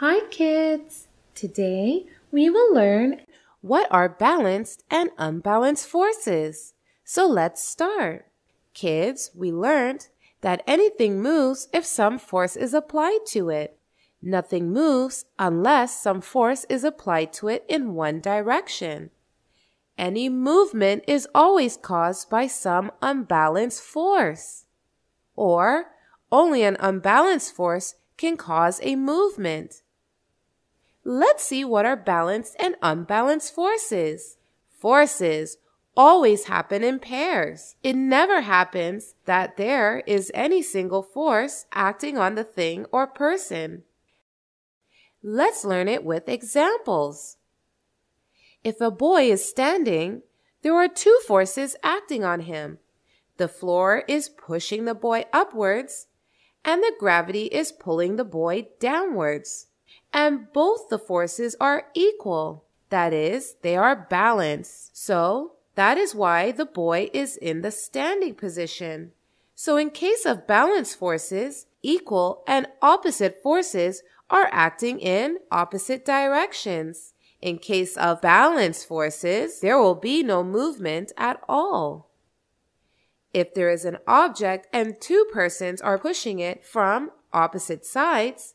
Hi, kids! Today we will learn what are balanced and unbalanced forces. So let's start. Kids, we learned that anything moves if some force is applied to it. Nothing moves unless some force is applied to it in one direction. Any movement is always caused by some unbalanced force. Or, only an unbalanced force can cause a movement. Let's see what are balanced and unbalanced forces. Forces always happen in pairs. It never happens that there is any single force acting on the thing or person. Let's learn it with examples. If a boy is standing, there are two forces acting on him. The floor is pushing the boy upwards, and the gravity is pulling the boy downwards and both the forces are equal. That is, they are balanced. So that is why the boy is in the standing position. So in case of balanced forces, equal and opposite forces are acting in opposite directions. In case of balanced forces, there will be no movement at all. If there is an object and two persons are pushing it from opposite sides,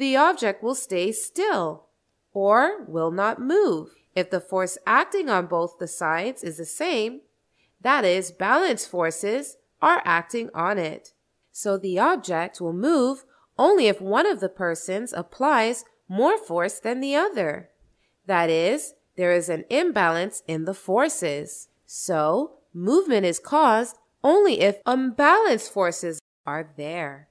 the object will stay still or will not move. If the force acting on both the sides is the same, that is, balance forces are acting on it. So the object will move only if one of the persons applies more force than the other. That is, there is an imbalance in the forces. So movement is caused only if unbalanced forces are there.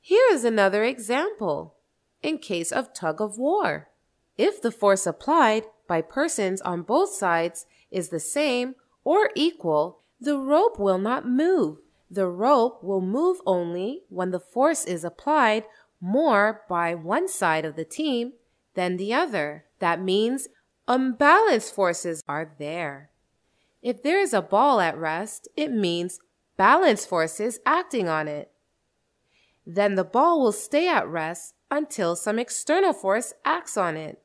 Here is another example in case of tug of war. If the force applied by persons on both sides is the same or equal, the rope will not move. The rope will move only when the force is applied more by one side of the team than the other. That means unbalanced forces are there. If there is a ball at rest, it means balanced forces acting on it. Then the ball will stay at rest until some external force acts on it.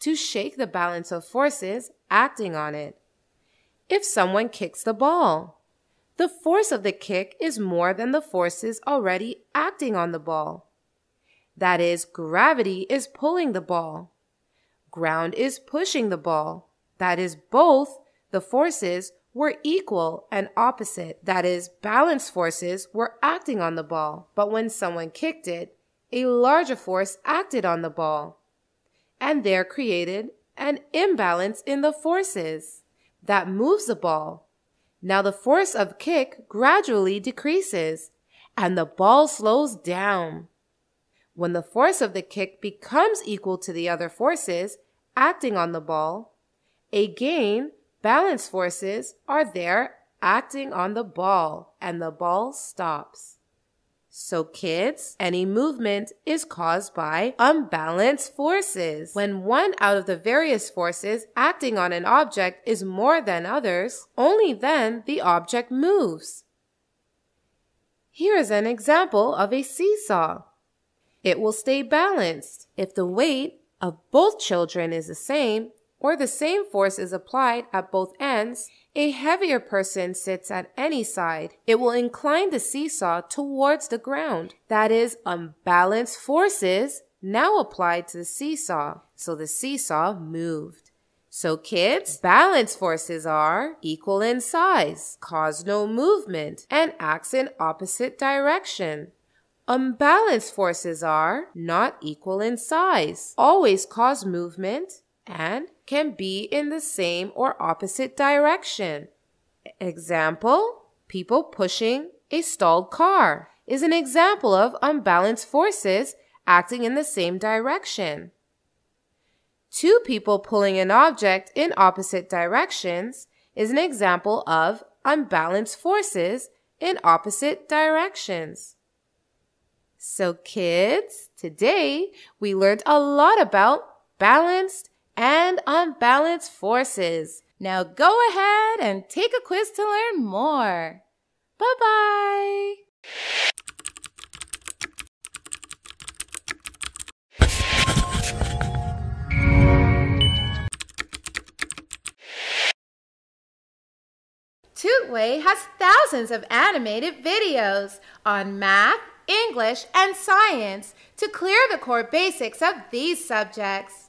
To shake the balance of forces acting on it. If someone kicks the ball, the force of the kick is more than the forces already acting on the ball. That is, gravity is pulling the ball. Ground is pushing the ball. That is, both the forces were equal and opposite. That is, balance forces were acting on the ball, but when someone kicked it, a larger force acted on the ball, and there created an imbalance in the forces that moves the ball. Now the force of kick gradually decreases and the ball slows down. When the force of the kick becomes equal to the other forces acting on the ball, again, balance forces are there acting on the ball and the ball stops. So kids, any movement is caused by unbalanced forces. When one out of the various forces acting on an object is more than others, only then the object moves. Here is an example of a seesaw. It will stay balanced if the weight of both children is the same, or the same force is applied at both ends, a heavier person sits at any side. It will incline the seesaw towards the ground. That is, unbalanced forces now applied to the seesaw. So the seesaw moved. So kids, balance forces are equal in size, cause no movement, and acts in opposite direction. Unbalanced forces are not equal in size, always cause movement, and can be in the same or opposite direction. Example, people pushing a stalled car is an example of unbalanced forces acting in the same direction. Two people pulling an object in opposite directions is an example of unbalanced forces in opposite directions. So kids, today we learned a lot about balanced and unbalanced forces. Now go ahead and take a quiz to learn more. Bye-bye. Tootway has thousands of animated videos on math, English, and science to clear the core basics of these subjects.